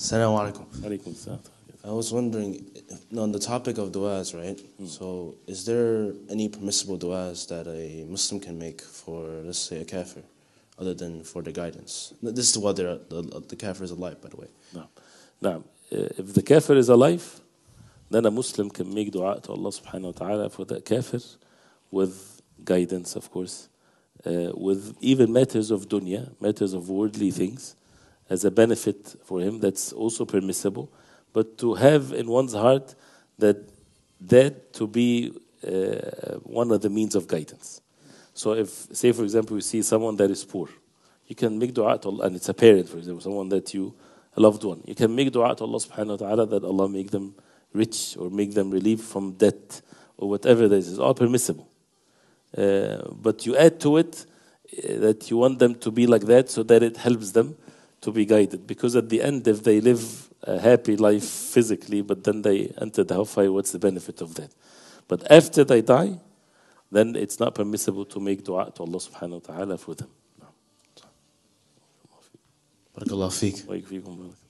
Assalamu alaikum. Alaikum I was wondering, on the topic of du'as, right? Mm. So, is there any permissible du'as that a Muslim can make for, let's say, a kafir, other than for the guidance? This is what the, the kafir is alive, by the way. No. Now, eh, if the kafir is alive, then a Muslim can make du'a to Allah subhanahu wa ta'ala for that kafir with guidance, of course, uh, with even matters of dunya, matters of worldly things as a benefit for him, that's also permissible. But to have in one's heart that that to be uh, one of the means of guidance. So if, say for example, you see someone that is poor, you can make dua to Allah, and it's a parent, for example, someone that you, a loved one. You can make dua to Allah subhanahu wa ta'ala that Allah make them rich or make them relieved from debt or whatever that is. It's all permissible. Uh, but you add to it uh, that you want them to be like that so that it helps them to be guided because at the end if they live a happy life physically but then they enter the hellfire what's the benefit of that but after they die then it's not permissible to make dua to Allah subhanahu wa ta'ala for them. بارك